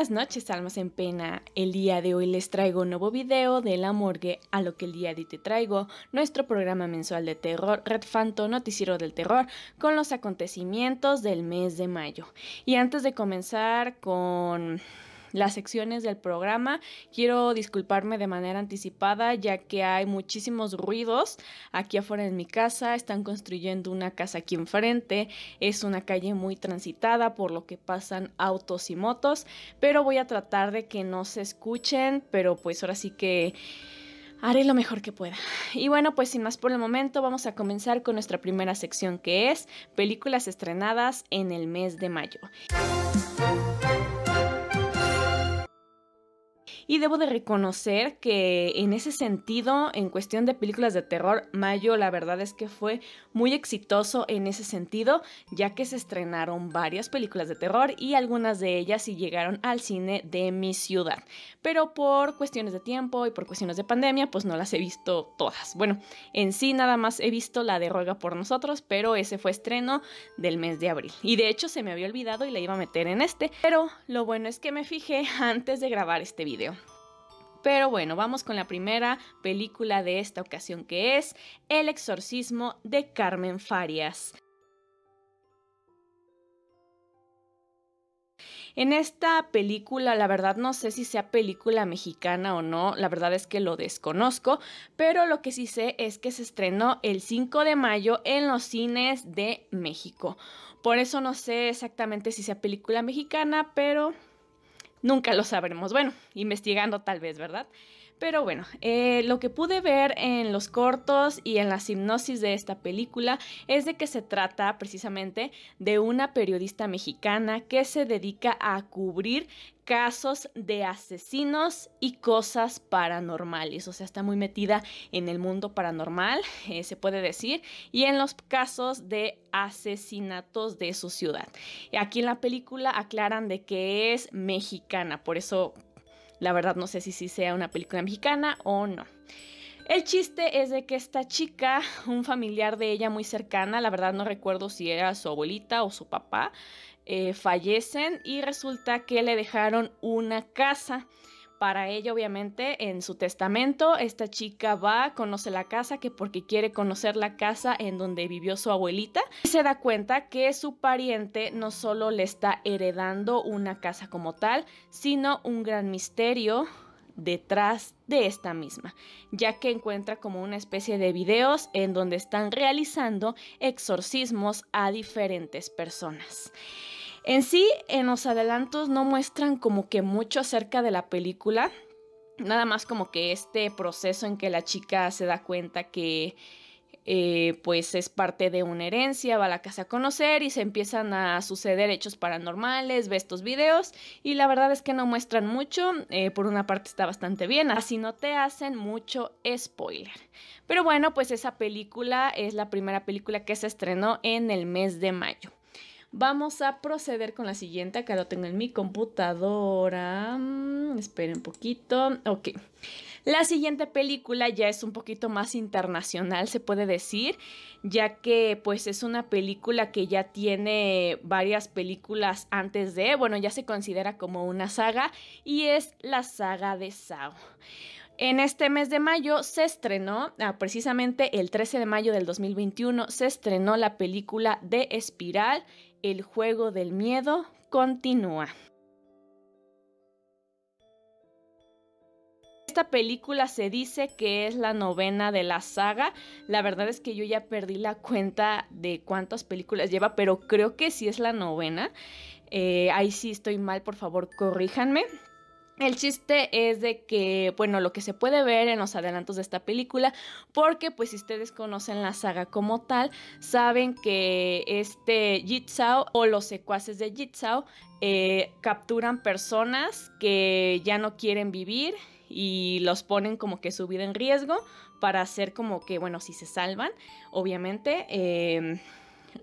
Buenas noches, almas en pena. El día de hoy les traigo un nuevo video de La Morgue, a lo que el día de te traigo nuestro programa mensual de terror Red Phantom Noticiero del Terror con los acontecimientos del mes de mayo. Y antes de comenzar con las secciones del programa. Quiero disculparme de manera anticipada ya que hay muchísimos ruidos aquí afuera en mi casa. Están construyendo una casa aquí enfrente. Es una calle muy transitada por lo que pasan autos y motos. Pero voy a tratar de que no se escuchen. Pero pues ahora sí que... Haré lo mejor que pueda. Y bueno, pues sin más por el momento, vamos a comenzar con nuestra primera sección que es películas estrenadas en el mes de mayo. Y debo de reconocer que en ese sentido, en cuestión de películas de terror, Mayo la verdad es que fue muy exitoso en ese sentido, ya que se estrenaron varias películas de terror y algunas de ellas sí llegaron al cine de mi ciudad. Pero por cuestiones de tiempo y por cuestiones de pandemia, pues no las he visto todas. Bueno, en sí nada más he visto la de Ruega por nosotros, pero ese fue estreno del mes de abril. Y de hecho se me había olvidado y la iba a meter en este, pero lo bueno es que me fijé antes de grabar este video. Pero bueno, vamos con la primera película de esta ocasión que es El exorcismo de Carmen Farias. En esta película, la verdad no sé si sea película mexicana o no, la verdad es que lo desconozco, pero lo que sí sé es que se estrenó el 5 de mayo en los cines de México. Por eso no sé exactamente si sea película mexicana, pero Nunca lo sabremos. Bueno, investigando tal vez, ¿verdad? Pero bueno, eh, lo que pude ver en los cortos y en la hipnosis de esta película es de que se trata precisamente de una periodista mexicana que se dedica a cubrir casos de asesinos y cosas paranormales. O sea, está muy metida en el mundo paranormal, eh, se puede decir, y en los casos de asesinatos de su ciudad. Aquí en la película aclaran de que es mexicana, por eso la verdad no sé si sí sea una película mexicana o no. El chiste es de que esta chica, un familiar de ella muy cercana, la verdad no recuerdo si era su abuelita o su papá, eh, fallecen y resulta que le dejaron una casa. Para ello, obviamente, en su testamento, esta chica va, conoce la casa, que porque quiere conocer la casa en donde vivió su abuelita, se da cuenta que su pariente no solo le está heredando una casa como tal, sino un gran misterio detrás de esta misma, ya que encuentra como una especie de videos en donde están realizando exorcismos a diferentes personas. En sí, en los adelantos no muestran como que mucho acerca de la película, nada más como que este proceso en que la chica se da cuenta que eh, pues es parte de una herencia, va a la casa a conocer y se empiezan a suceder hechos paranormales, ve estos videos y la verdad es que no muestran mucho, eh, por una parte está bastante bien, así no te hacen mucho spoiler. Pero bueno, pues esa película es la primera película que se estrenó en el mes de mayo. Vamos a proceder con la siguiente. Acá lo tengo en mi computadora. Mm, Espera un poquito. Ok. La siguiente película ya es un poquito más internacional, se puede decir, ya que pues es una película que ya tiene varias películas antes de, bueno, ya se considera como una saga y es la saga de Sao. En este mes de mayo se estrenó, ah, precisamente el 13 de mayo del 2021, se estrenó la película de Espiral el juego del miedo continúa. Esta película se dice que es la novena de la saga. La verdad es que yo ya perdí la cuenta de cuántas películas lleva, pero creo que sí es la novena. Eh, ahí sí estoy mal, por favor, corríjanme. El chiste es de que, bueno, lo que se puede ver en los adelantos de esta película, porque pues si ustedes conocen la saga como tal, saben que este Jitsao o los secuaces de Jitsao eh, capturan personas que ya no quieren vivir y los ponen como que su vida en riesgo para hacer como que, bueno, si se salvan, obviamente, eh,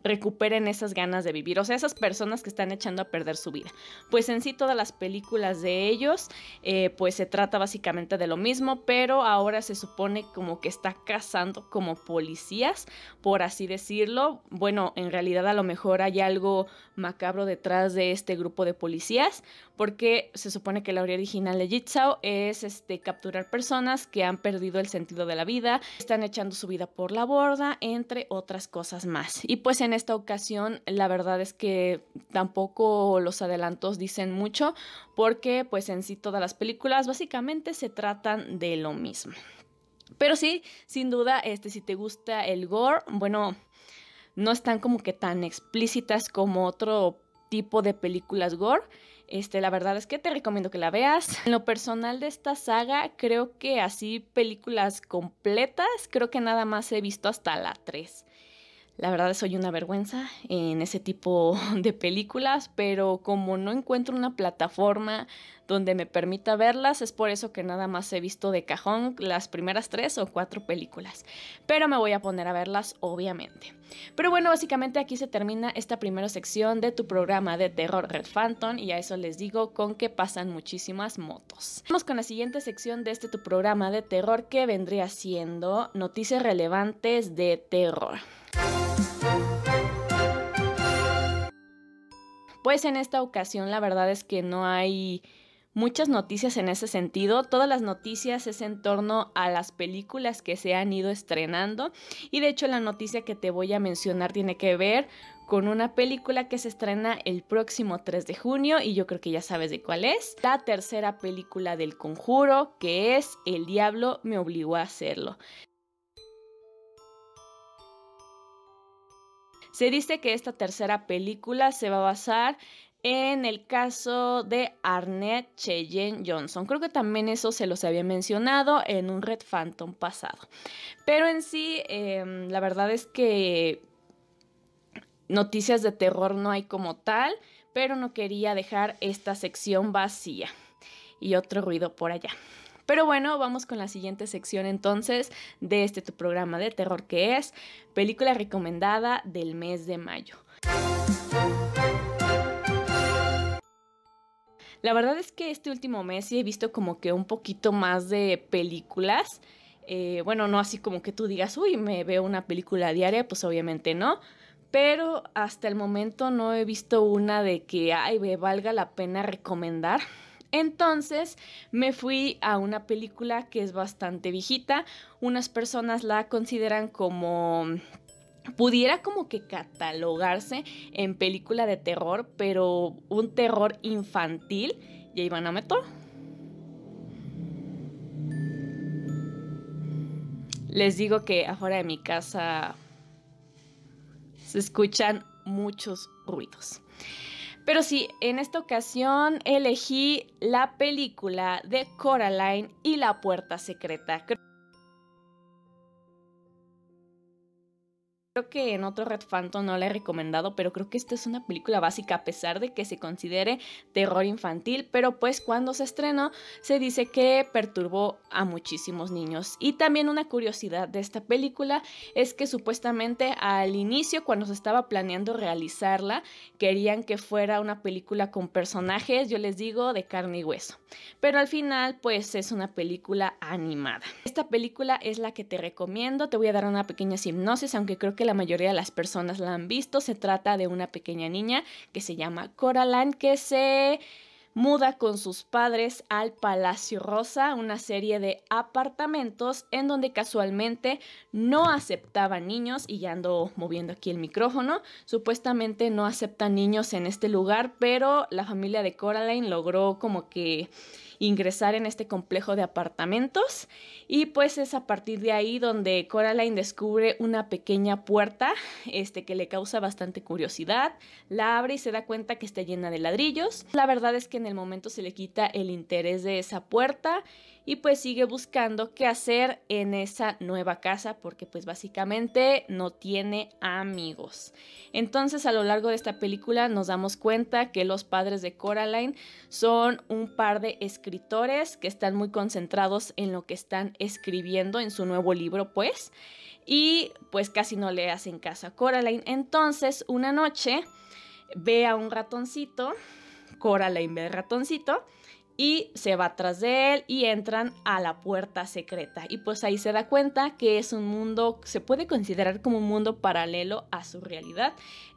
recuperen esas ganas de vivir, o sea, esas personas que están echando a perder su vida. Pues en sí todas las películas de ellos, eh, pues se trata básicamente de lo mismo, pero ahora se supone como que está cazando como policías, por así decirlo. Bueno, en realidad a lo mejor hay algo macabro detrás de este grupo de policías, porque se supone que la orilla original de Jitsao es este, capturar personas que han perdido el sentido de la vida, están echando su vida por la borda, entre otras cosas más. Y pues pues, en esta ocasión la verdad es que tampoco los adelantos dicen mucho porque pues en sí todas las películas básicamente se tratan de lo mismo. Pero sí, sin duda, este, si te gusta el gore, bueno, no están como que tan explícitas como otro tipo de películas gore. Este, la verdad es que te recomiendo que la veas. En lo personal de esta saga, creo que así películas completas, creo que nada más he visto hasta la 3. La verdad soy una vergüenza en ese tipo de películas, pero como no encuentro una plataforma donde me permita verlas, es por eso que nada más he visto de cajón las primeras tres o cuatro películas. Pero me voy a poner a verlas, obviamente. Pero bueno, básicamente aquí se termina esta primera sección de tu programa de terror Red Phantom y a eso les digo con que pasan muchísimas motos. Vamos con la siguiente sección de este tu programa de terror que vendría siendo noticias relevantes de terror. Pues en esta ocasión la verdad es que no hay muchas noticias en ese sentido. Todas las noticias es en torno a las películas que se han ido estrenando. Y de hecho la noticia que te voy a mencionar tiene que ver con una película que se estrena el próximo 3 de junio y yo creo que ya sabes de cuál es. La tercera película del conjuro que es El diablo me obligó a hacerlo. Se dice que esta tercera película se va a basar en el caso de Arnett Cheyenne Johnson. Creo que también eso se los había mencionado en un Red Phantom pasado. Pero en sí, em, la verdad es que noticias de terror no hay como tal, pero no quería dejar esta sección vacía. Y otro ruido por allá. Pero bueno, vamos con la siguiente sección entonces de este tu programa de terror que es película recomendada del mes de mayo. La verdad es que este último mes sí he visto como que un poquito más de películas. Eh, bueno, no así como que tú digas, uy, me veo una película diaria, pues obviamente no. Pero hasta el momento no he visto una de que, ay, me valga la pena recomendar. Entonces me fui a una película que es bastante viejita. Unas personas la consideran como pudiera como que catalogarse en película de terror, pero un terror infantil. Y ahí van a meter. Les digo que afuera de mi casa se escuchan muchos ruidos. Pero sí, en esta ocasión elegí la película de Coraline y la puerta secreta. que en otro Red Phantom no la he recomendado, pero creo que esta es una película básica a pesar de que se considere terror infantil, pero pues cuando se estrenó se dice que perturbó a muchísimos niños. Y también una curiosidad de esta película es que supuestamente al inicio cuando se estaba planeando realizarla querían que fuera una película con personajes, yo les digo, de carne y hueso. Pero al final pues es una película animada. Esta película es la que te recomiendo, te voy a dar una pequeña hipnosis, aunque creo que la mayoría de las personas la han visto. Se trata de una pequeña niña que se llama Coraline, que se muda con sus padres al Palacio Rosa, una serie de apartamentos en donde casualmente no aceptaban niños, y ya ando moviendo aquí el micrófono, supuestamente no aceptan niños en este lugar, pero la familia de Coraline logró como que ingresar en este complejo de apartamentos y pues es a partir de ahí donde Coraline descubre una pequeña puerta este, que le causa bastante curiosidad, la abre y se da cuenta que está llena de ladrillos. La verdad es que en el momento se le quita el interés de esa puerta y pues sigue buscando qué hacer en esa nueva casa porque pues básicamente no tiene amigos. Entonces a lo largo de esta película nos damos cuenta que los padres de Coraline son un par de escritores escritores que están muy concentrados en lo que están escribiendo en su nuevo libro, pues, y pues casi no le hacen caso a Coraline. Entonces, una noche ve a un ratoncito, Coraline ve al ratoncito, y se va tras de él y entran a la puerta secreta. Y pues ahí se da cuenta que es un mundo, se puede considerar como un mundo paralelo a su realidad,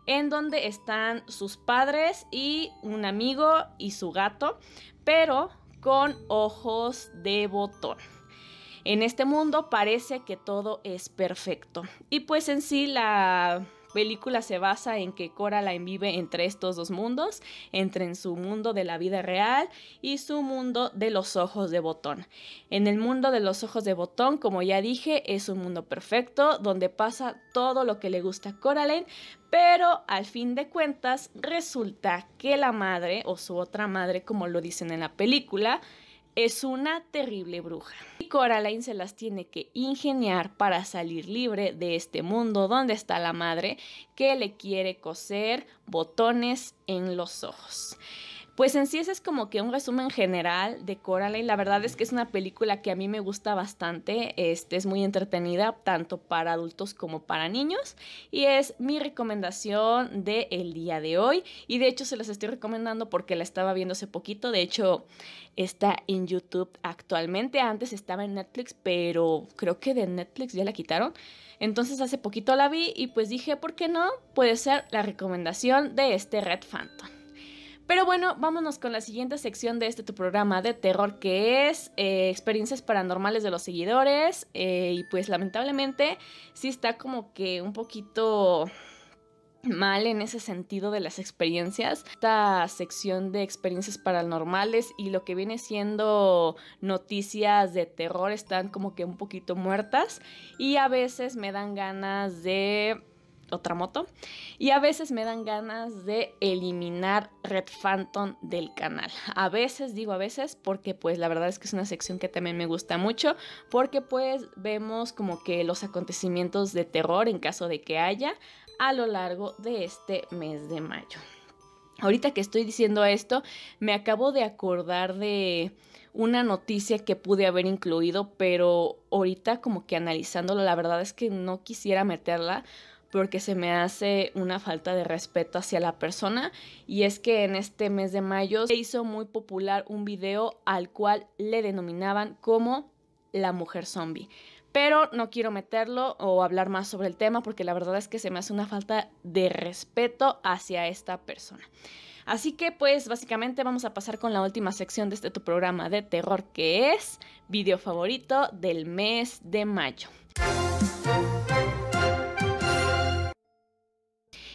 en donde están sus padres y un amigo y su gato, pero con ojos de botón. En este mundo parece que todo es perfecto. Y pues en sí la película se basa en que Coraline vive entre estos dos mundos, entre su mundo de la vida real y su mundo de los ojos de botón. En el mundo de los ojos de botón, como ya dije, es un mundo perfecto donde pasa todo lo que le gusta a Coraline, pero al fin de cuentas resulta que la madre o su otra madre, como lo dicen en la película, es una terrible bruja. Y Coraline se las tiene que ingeniar para salir libre de este mundo donde está la madre que le quiere coser botones en los ojos. Pues en sí ese es como que un resumen general de Coraline. La verdad es que es una película que a mí me gusta bastante. Este, es muy entretenida tanto para adultos como para niños. Y es mi recomendación del día de hoy. Y de hecho se las estoy recomendando porque la estaba viendo hace poquito. De hecho está en YouTube actualmente. Antes estaba en Netflix, pero creo que de Netflix ya la quitaron. Entonces hace poquito la vi y pues dije, ¿por qué no? Puede ser la recomendación de este Red Phantom. Pero bueno, vámonos con la siguiente sección de este tu programa de terror que es eh, experiencias paranormales de los seguidores. Eh, y pues lamentablemente sí está como que un poquito mal en ese sentido de las experiencias. Esta sección de experiencias paranormales y lo que viene siendo noticias de terror están como que un poquito muertas y a veces me dan ganas de otra moto. Y a veces me dan ganas de eliminar Red Phantom del canal. A veces, digo a veces, porque pues la verdad es que es una sección que también me gusta mucho, porque pues vemos como que los acontecimientos de terror en caso de que haya a lo largo de este mes de mayo. Ahorita que estoy diciendo esto, me acabo de acordar de una noticia que pude haber incluido, pero ahorita como que analizándolo, la verdad es que no quisiera meterla porque se me hace una falta de respeto hacia la persona y es que en este mes de mayo se hizo muy popular un video al cual le denominaban como la mujer zombie. Pero no quiero meterlo o hablar más sobre el tema porque la verdad es que se me hace una falta de respeto hacia esta persona. Así que pues básicamente vamos a pasar con la última sección de este tu programa de terror que es video favorito del mes de mayo.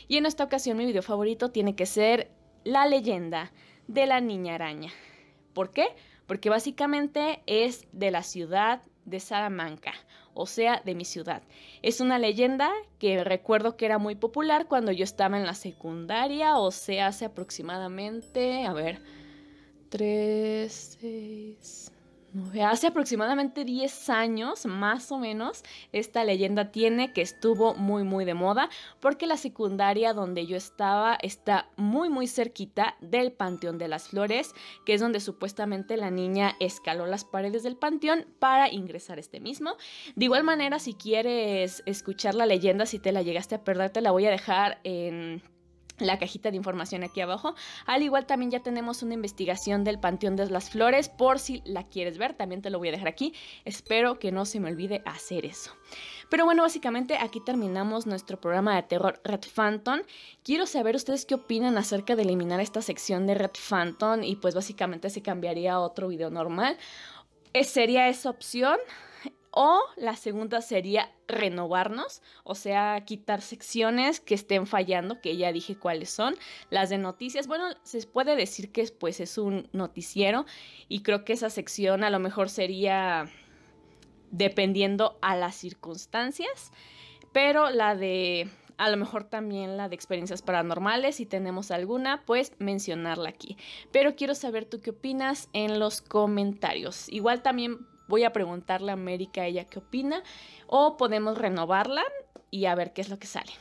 Y en esta ocasión mi video favorito tiene que ser La leyenda de la Niña Araña. ¿Por qué? Porque básicamente es de la ciudad de Salamanca, o sea, de mi ciudad. Es una leyenda que recuerdo que era muy popular cuando yo estaba en la secundaria, o sea, hace aproximadamente, a ver, 3, 6, Hace aproximadamente 10 años, más o menos, esta leyenda tiene que estuvo muy, muy de moda porque la secundaria donde yo estaba está muy, muy cerquita del Panteón de las Flores, que es donde supuestamente la niña escaló las paredes del panteón para ingresar este mismo. De igual manera, si quieres escuchar la leyenda, si te la llegaste a perder, te la voy a dejar en la cajita de información aquí abajo. Al igual también ya tenemos una investigación del Panteón de las Flores por si la quieres ver, también te lo voy a dejar aquí. Espero que no se me olvide hacer eso. Pero bueno, básicamente aquí terminamos nuestro programa de terror Red Phantom. Quiero saber ustedes qué opinan acerca de eliminar esta sección de Red Phantom y pues básicamente se cambiaría a otro video normal. ¿Sería esa opción? O la segunda sería renovarnos, o sea, quitar secciones que estén fallando, que ya dije cuáles son. Las de noticias, bueno, se puede decir que pues es un noticiero y creo que esa sección a lo mejor sería dependiendo a las circunstancias, pero la de a lo mejor también la de experiencias paranormales, si tenemos alguna, pues mencionarla aquí. Pero quiero saber tú qué opinas en los comentarios. Igual también voy a preguntarle a América ella qué opina o podemos renovarla y a ver qué es lo que sale.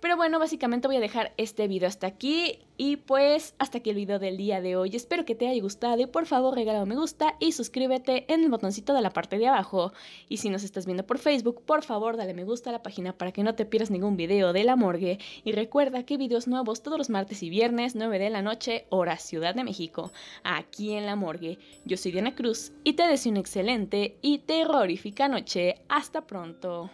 Pero bueno, básicamente voy a dejar este video hasta aquí y pues hasta aquí el video del día de hoy. Espero que te haya gustado y por favor regala un me gusta y suscríbete en el botoncito de la parte de abajo. Y si nos estás viendo por Facebook, por favor dale me gusta a la página para que no te pierdas ningún video de la morgue. Y recuerda que videos nuevos todos los martes y viernes, 9 de la noche, hora Ciudad de México, aquí en la morgue. Yo soy Diana Cruz y te deseo una excelente y terrorífica noche. Hasta pronto.